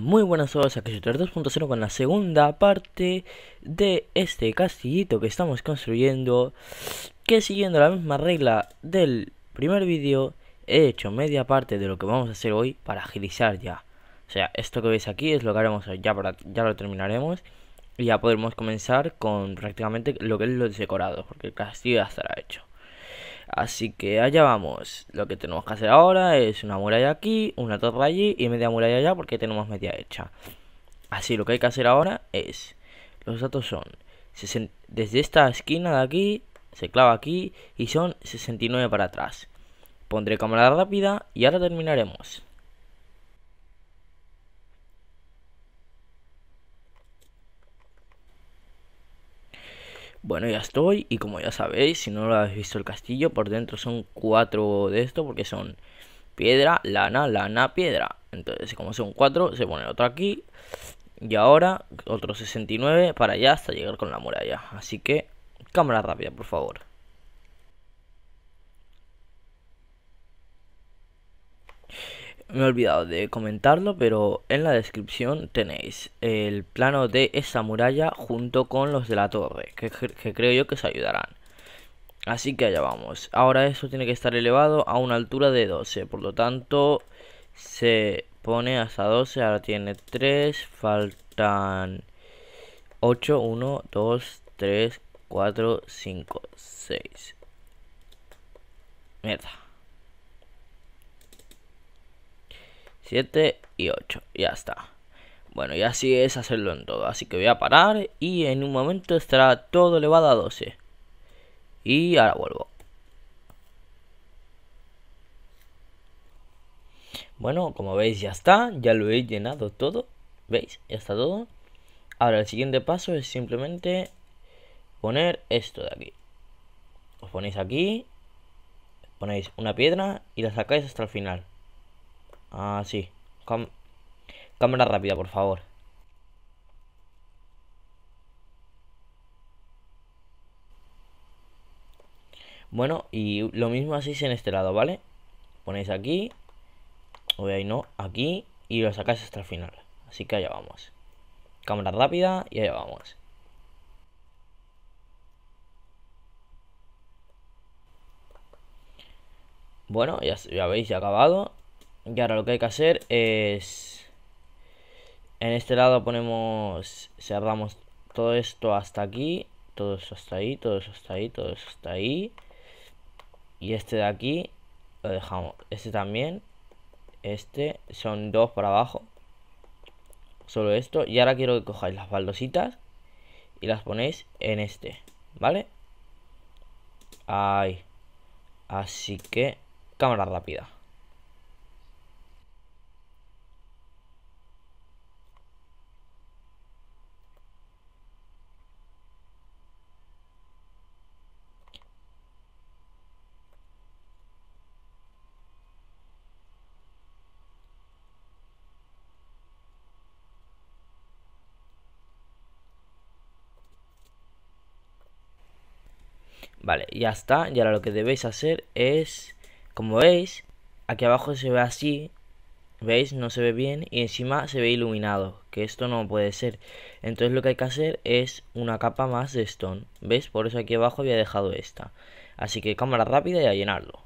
muy buenas horas a 2.0 con la segunda parte de este castillito que estamos construyendo Que siguiendo la misma regla del primer vídeo he hecho media parte de lo que vamos a hacer hoy para agilizar ya O sea, esto que veis aquí es lo que haremos hoy, ya, para, ya lo terminaremos Y ya podremos comenzar con prácticamente lo que es lo decorado porque el castillo ya estará hecho Así que allá vamos. Lo que tenemos que hacer ahora es una muralla aquí, una torre allí y media muralla allá porque tenemos media hecha. Así lo que hay que hacer ahora es... Los datos son... Desde esta esquina de aquí, se clava aquí y son 69 para atrás. Pondré cámara rápida y ahora terminaremos. Bueno, ya estoy y como ya sabéis, si no lo habéis visto el castillo, por dentro son cuatro de esto porque son piedra, lana, lana, piedra. Entonces, como son cuatro, se pone otro aquí y ahora otro 69 para allá hasta llegar con la muralla. Así que cámara rápida, por favor. me he olvidado de comentarlo, pero en la descripción tenéis el plano de esa muralla junto con los de la torre, que, creo yo que os ayudarán. Así que allá vamos. Ahora eso tiene que estar elevado a una altura de 12, por lo tanto se pone hasta 12, ahora tiene 3, faltan 8, 1, 2, 3, 4, 5, 6. Mierda. 7 y 8. Ya está. Bueno, y así es hacerlo en todo. Así que voy a parar y en un momento estará todo elevado a 12. Y ahora vuelvo. Bueno, como veis ya está, ya lo he llenado todo. ¿Veis? Ya está todo. Ahora el siguiente paso es simplemente poner esto de aquí. Os ponéis aquí, ponéis una piedra y la sacáis hasta el final. Ah, sí. cámara rápida, por favor. Bueno, y lo mismo hacéis en este lado, ¿vale? Ponéis aquí, o ahí no, aquí, y lo sacáis hasta el final. Así que allá vamos. Cámara rápida y allá vamos. Bueno, ya, ya veis, ya acabado. Y ahora lo que hay que hacer es... En este lado ponemos... Cerramos todo esto hasta aquí. Todo eso hasta ahí, todo eso hasta ahí, todo eso hasta ahí. Y este de aquí lo dejamos. Este también. Este. Son dos para abajo. Solo esto. Y ahora quiero que cojáis las baldositas. Y las ponéis en este. ¿Vale? Ahí. Así que... Cámara rápida. Vale, ya está. Y ahora lo que debéis hacer es, como veis, aquí abajo se ve así. ¿Veis? No se ve bien. Y encima se ve iluminado. Que esto no puede ser. Entonces lo que hay que hacer es una capa más de stone. ¿Veis? Por eso aquí abajo había dejado esta. Así que cámara rápida y a llenarlo.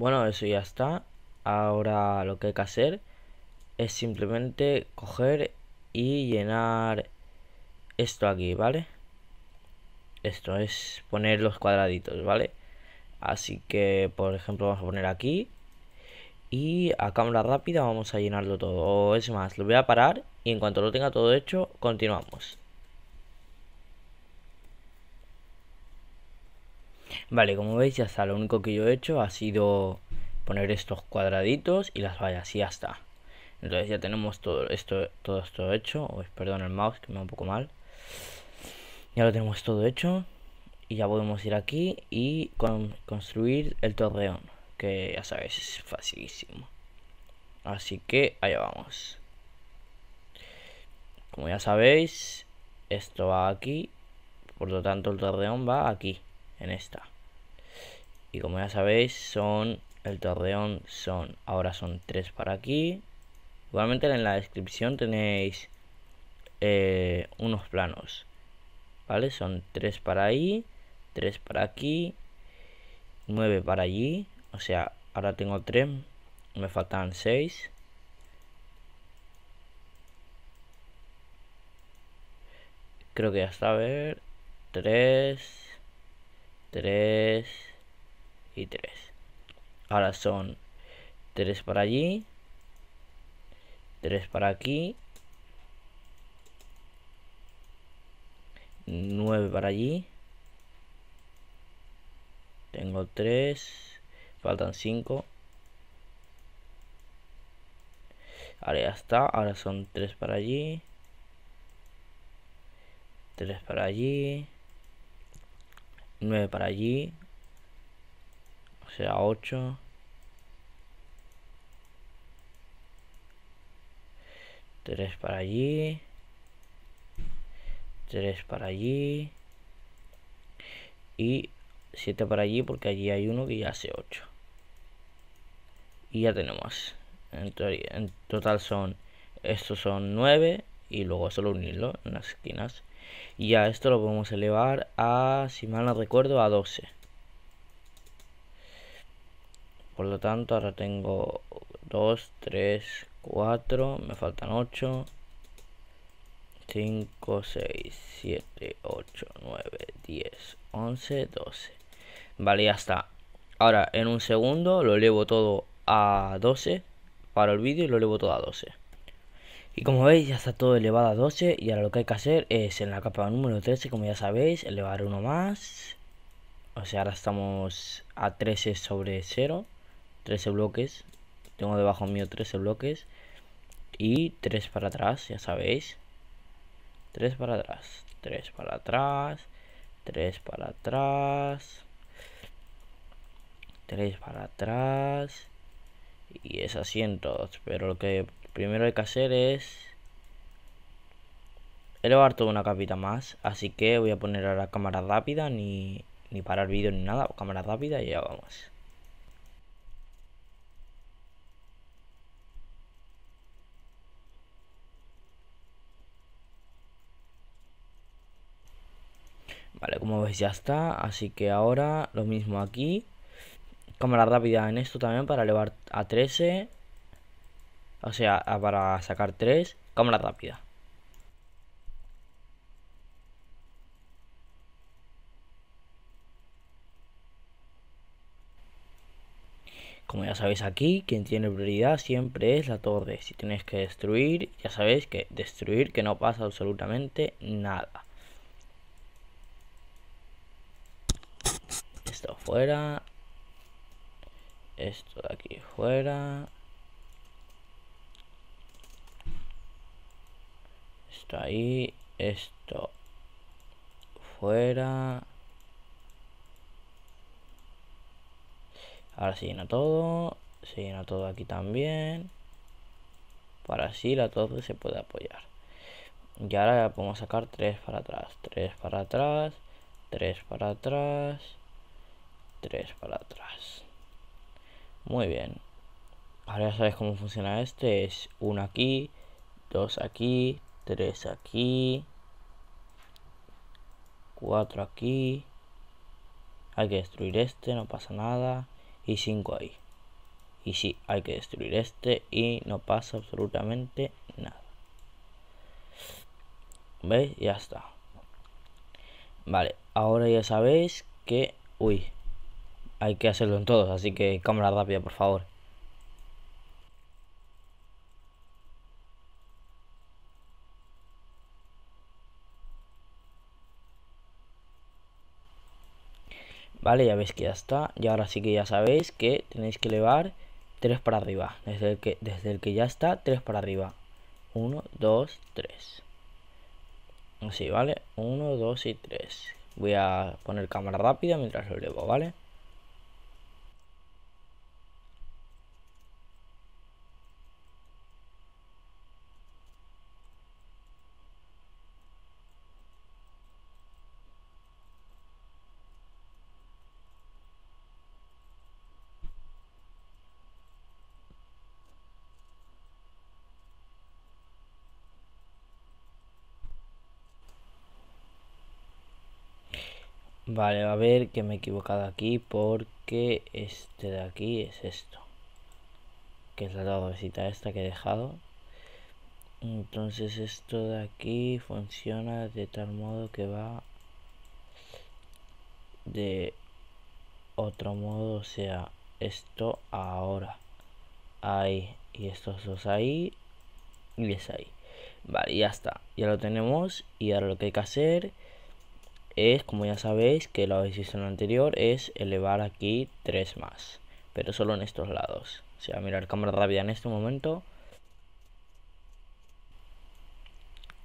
Bueno, eso ya está. Ahora lo que hay que hacer es simplemente coger y llenar esto aquí, ¿vale? Esto es poner los cuadraditos, ¿vale? Así que, por ejemplo, vamos a poner aquí. Y a cámara rápida vamos a llenarlo todo. O es más, lo voy a parar y en cuanto lo tenga todo hecho, continuamos. Vale, como veis ya está, lo único que yo he hecho ha sido poner estos cuadraditos y las vallas y ya está. Entonces ya tenemos todo esto, todo esto hecho. perdón el mouse que me va un poco mal. Ya lo tenemos todo hecho. Y ya podemos ir aquí y construir el torreón. Que ya sabéis, es facilísimo. Así que allá vamos. Como ya sabéis, esto va aquí. Por lo tanto, el torreón va aquí, en esta. Y como ya sabéis, son el torreón son, ahora son tres para aquí. Igualmente en la descripción tenéis eh, unos planos, ¿vale? Son tres para ahí, tres para aquí, Nueve para allí. O sea, ahora tengo tres Me faltan seis Creo que ya está. A ver. Tres Tres y 3. Ahora son 3 para allí, 3 para aquí, 9 para allí. Tengo 3, faltan 5. Ahora ya está, ahora son 3 para allí. 3 para allí. 9 para allí sea, 8. Tres para allí. Tres para allí. Y siete para allí porque allí hay uno que ya hace 8. Y ya tenemos. En, total son... Estos son 9 y luego solo unirlo en las esquinas. Y ya esto lo podemos elevar a, si mal no recuerdo, a 12 por lo tanto ahora tengo 2 3 4 me faltan 8 5 6 7 8 9 10 11 12 vale ya está ahora en un segundo lo elevo todo a 12 para el vídeo y lo elevo todo a 12 y como veis ya está todo elevado a 12 y ahora lo que hay que hacer es en la capa número 13 como ya sabéis elevar uno más o sea ahora estamos a 13 sobre 0 13 bloques. Tengo debajo mío 13 bloques. Y 3 para atrás, ya sabéis. 3 para atrás. 3 para atrás. 3 para atrás. 3 para atrás. Y es así en todos. Pero lo que primero hay que hacer es elevar toda una capita más. Así que voy a poner ahora cámara rápida, ni, ni parar vídeo ni nada. Cámara rápida y ya vamos. Vale, como veis ya está, así que ahora lo mismo aquí. Cámara rápida en esto también para elevar a 13. O sea, para sacar 3. Cámara rápida. Como ya sabéis aquí, quien tiene prioridad siempre es la torre. Si tienes que destruir, ya sabéis que destruir que no pasa absolutamente nada. Esto fuera. Esto de aquí fuera. Esto ahí. Esto fuera. Ahora se llena todo. Se llena todo aquí también. Para así la torre se puede apoyar. Y ahora podemos sacar tres para atrás. Tres para atrás. Tres para atrás. 3 para atrás. Muy bien. Ahora ya sabes cómo funciona este. Es 1 aquí, 2 aquí, 3 aquí, 4 aquí. Hay que destruir este, no pasa nada. Y 5 ahí. Y sí, hay que destruir este y no pasa absolutamente nada. ¿Veis? Ya está. Vale, ahora ya sabéis que... Uy, hay que hacerlo en todos, así que cámara rápida, por favor. Vale, ya veis que ya está. Y ahora sí que ya sabéis que tenéis que elevar 3 para arriba. Desde el que, desde el que ya está, 3 para arriba. 1, 2, 3. Así, ¿vale? 1, 2 y 3. Voy a poner cámara rápida mientras lo elevo, ¿vale? Vale, a ver que me he equivocado aquí porque este de aquí es esto. Que es la tablecita esta que he dejado. Entonces esto de aquí funciona de tal modo que va de otro modo, o sea, esto ahora. Ahí, y estos dos ahí, y es ahí. Vale, ya está, ya lo tenemos y ahora lo que hay que hacer es, como ya sabéis, que la decisión anterior es elevar aquí 3 más, pero solo en estos lados. O sea, mirar cámara rápida en este momento.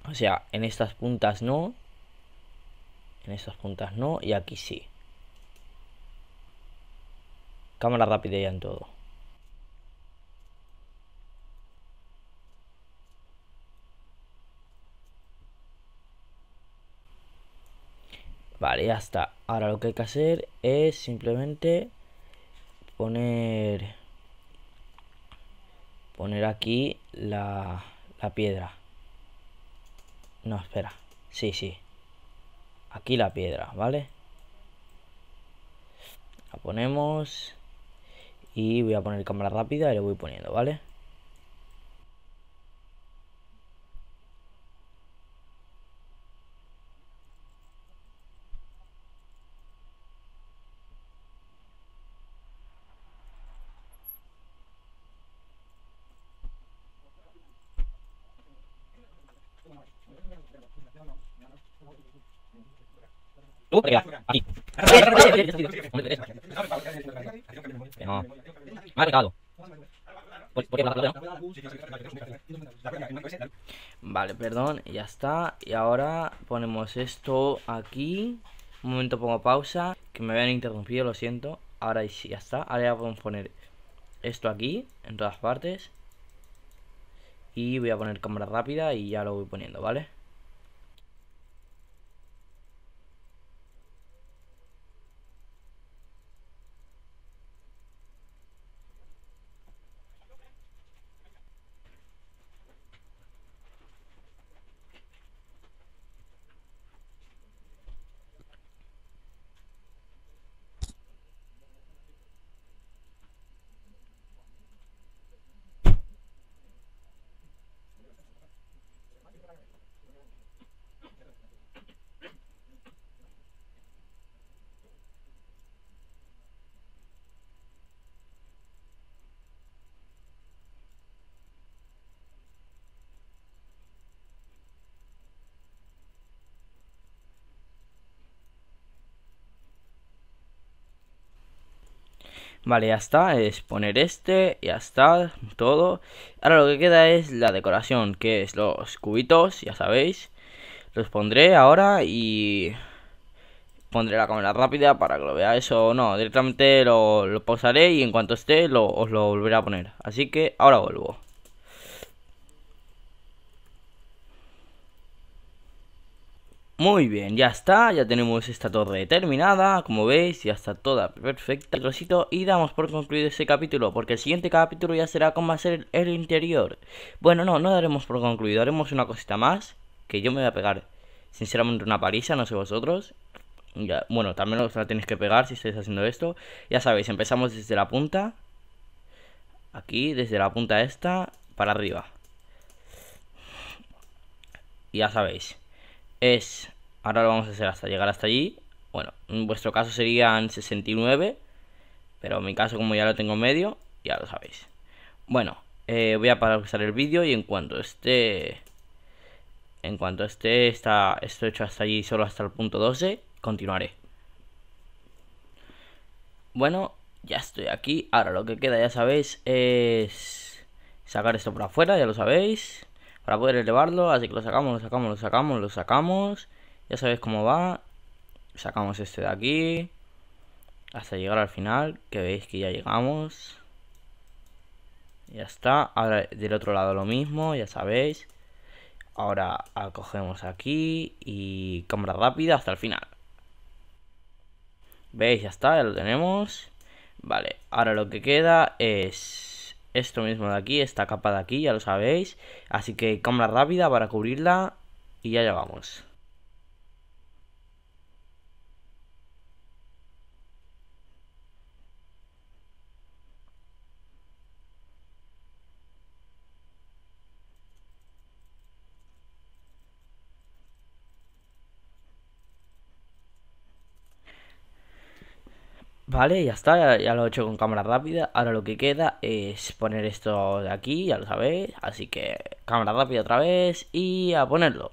O sea, en estas puntas no. En estas puntas no, y aquí sí. Cámara rápida ya en todo. Vale, ya está. Ahora lo que hay que hacer es simplemente poner poner aquí la, la piedra. No, espera. Sí, sí. Aquí la piedra, ¿vale? La ponemos. Y voy a poner cámara rápida y le voy poniendo, ¿vale? vale No. Vale, perdón, ya está. Y ahora ponemos esto aquí. Un momento pongo pausa. Que me habían interrumpido, lo siento. Ahora sí, ya está. Ahora ya podemos poner esto aquí, en todas partes. Y voy a poner cámara rápida y ya lo voy poniendo, ¿vale? Vale, ya está, es poner este, ya está, todo. Ahora lo que queda es la decoración, que es los cubitos, ya sabéis. Los pondré ahora y pondré la cámara rápida para que lo vea eso no. Directamente lo, lo pausaré y en cuanto esté lo, os lo volveré a poner. Así que ahora vuelvo. Muy bien, ya está, ya tenemos esta torre terminada, como veis, ya está toda perfecta, trocito, y damos por concluido este capítulo, porque el siguiente capítulo ya será cómo hacer el interior. Bueno, no, no daremos por concluido, haremos una cosita más, que yo me voy a pegar, sinceramente, una paliza, no sé vosotros. Ya, bueno, también os la tenéis que pegar si estáis haciendo esto. Ya sabéis, empezamos desde la punta. Aquí, desde la punta esta, para arriba. ya sabéis. Es... Ahora lo vamos a hacer hasta llegar hasta allí. Bueno, en vuestro caso serían 69. Pero en mi caso, como ya lo tengo en medio, ya lo sabéis. Bueno, eh, voy a parar el vídeo y en cuanto esté... En cuanto esté está, esto hecho hasta allí, solo hasta el punto 12, continuaré. Bueno, ya estoy aquí. Ahora lo que queda, ya sabéis, es sacar esto por afuera, ya lo sabéis. Para poder elevarlo, así que lo sacamos, lo sacamos, lo sacamos, lo sacamos. Ya sabéis cómo va. Sacamos este de aquí. Hasta llegar al final, que veis que ya llegamos. Ya está. Ahora del otro lado lo mismo, ya sabéis. Ahora cogemos aquí y cámara rápida hasta el final. ¿Veis? Ya está, ya lo tenemos. Vale, ahora lo que queda es esto mismo de aquí, esta capa de aquí, ya lo sabéis. Así que cámara rápida para cubrirla y ya vamos. Vale, ya está, ya, lo he hecho con cámara rápida. Ahora lo que queda es poner esto de aquí, ya lo sabéis. Así que cámara rápida otra vez y a ponerlo.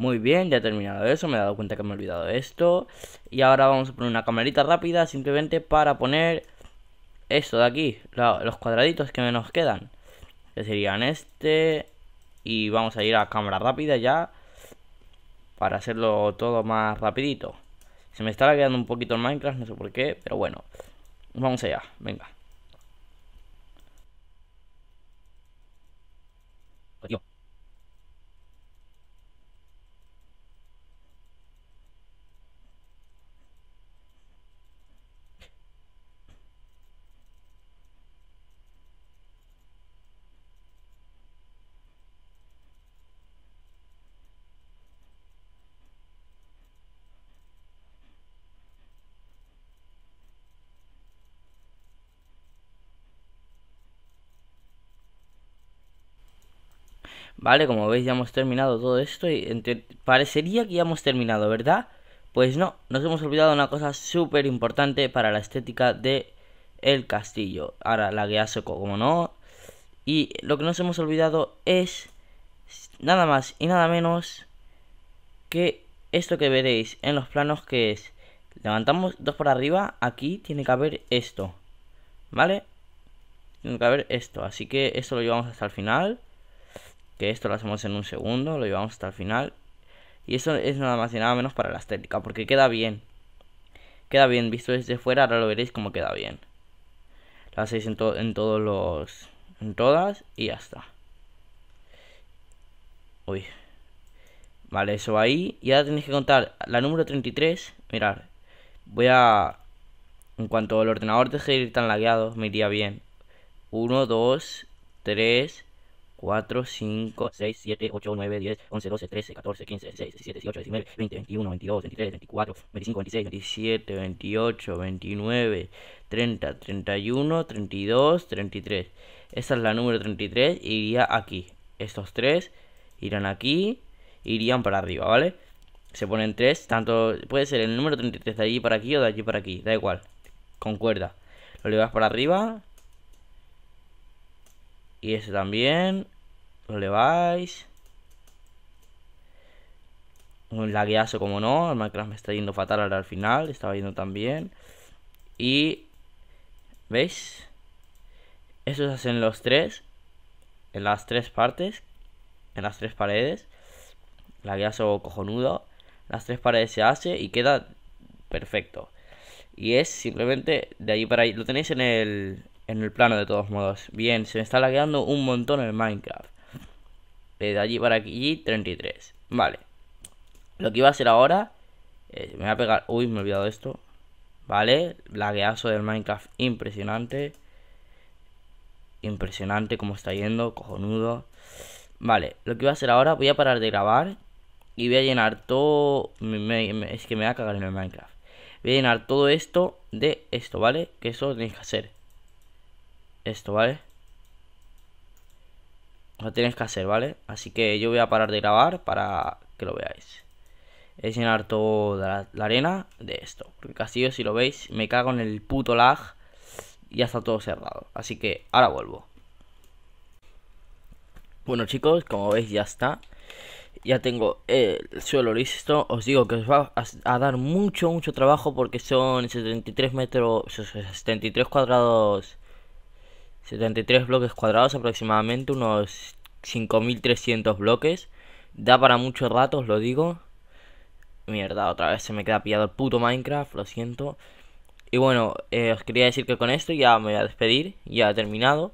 Muy bien, ya he terminado eso, me he dado cuenta que me he olvidado de esto. Y ahora vamos a poner una camarita rápida simplemente para poner esto de aquí, los cuadraditos que me nos quedan. Que serían este. Y vamos a ir a cámara rápida ya. Para hacerlo todo más rapidito. Se me estaba quedando un poquito el Minecraft, no sé por qué, pero bueno. Vamos allá, venga. Vale, como veis ya hemos terminado todo esto y parecería que ya hemos terminado, ¿verdad? Pues no, nos hemos olvidado una cosa súper importante para la estética de el castillo. Ahora la guía hace como no. Y lo que nos hemos olvidado es nada más y nada menos que esto que veréis en los planos que es levantamos dos por arriba, aquí tiene que haber esto, ¿vale? Tiene que haber esto, así que esto lo llevamos hasta el final que esto lo hacemos en un segundo, lo llevamos hasta el final. Y eso es nada más y nada menos para la estética, porque queda bien. Queda bien visto desde fuera, ahora lo veréis como queda bien. Lo hacéis en, en todos los... en todas y ya está. Uy. Vale, eso va ahí. Y ahora tenéis que contar la número 33. Mirad, voy a... En cuanto el ordenador deje de ir tan lagueado, me iría bien. 1, 2, 3, 4, 5, 6, 7, 8, 9, 10, 11, 12, 13, 14, 15, 16, 17, 18, 19, 20, 21, 22, 23, 24, 25, 26, 27, 28, 29, 30, 31, 32, 33. Esta es la número 33 y iría aquí. Estos tres irán aquí, irían para arriba, ¿vale? Se ponen tres, tanto puede ser el número 33 de allí para aquí o de allí para aquí, da igual. Concuerda. Lo llevas para arriba, y ese también. Lo vais Un lagueazo como no. El Minecraft me está yendo fatal ahora al final. Estaba yendo también Y... ¿Veis? Eso se hacen los tres. En las tres partes. En las tres paredes. Lagueazo cojonudo. Las tres paredes se hace y queda perfecto. Y es simplemente de ahí para ahí. Lo tenéis en el, en el plano de todos modos. Bien, se me está lagueando un montón el Minecraft. De allí para aquí, 33. Vale. Lo que iba a hacer ahora... Eh, me voy a pegar... Uy, me he olvidado esto. Vale, lagueazo del Minecraft impresionante. Impresionante como está yendo, cojonudo. Vale, lo que voy a hacer ahora, voy a parar de grabar y voy a llenar todo... es que me va a cagar en el Minecraft. Voy a llenar todo esto de esto, ¿vale? Que eso tenéis que hacer esto, ¿vale? Lo tienes que hacer, ¿vale? Así que yo voy a parar de grabar para que lo veáis. Es llenar toda la, arena de esto. Porque el castillo, si lo veis, me cago en el puto lag. Y ya está todo cerrado. Así que ahora vuelvo. Bueno chicos, como veis ya está ya tengo el suelo listo. Os digo que os va a, dar mucho, mucho trabajo porque son 73 metros, 73 cuadrados 73 bloques cuadrados aproximadamente, unos 5300 bloques. Da para muchos ratos lo digo. Mierda, otra vez se me queda pillado el puto Minecraft, lo siento. Y bueno, eh, os quería decir que con esto ya me voy a despedir, ya he terminado.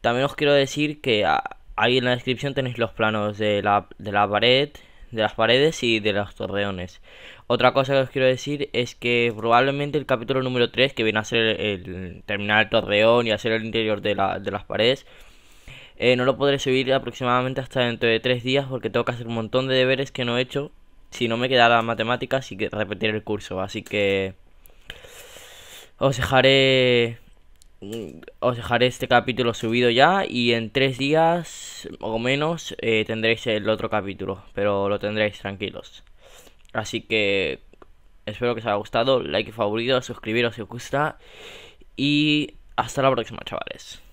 También os quiero decir que ahí en la descripción tenéis los planos de la, de la pared, de las paredes y de los torreones. Otra cosa que os quiero decir es que probablemente el capítulo número 3, que viene a ser el, terminar el torreón y hacer el interior de, la, de las paredes, eh, no lo podré subir aproximadamente hasta dentro de 3 días porque tengo que hacer un montón de deberes que no he hecho. Si no me la matemáticas y que repetir el curso. Así que os dejaré os dejaré este capítulo subido ya y en tres días o menos eh, tendréis el otro capítulo, pero lo tendréis tranquilos. Así que espero que os haya gustado, like favorito, suscribiros si os gusta y hasta la próxima chavales.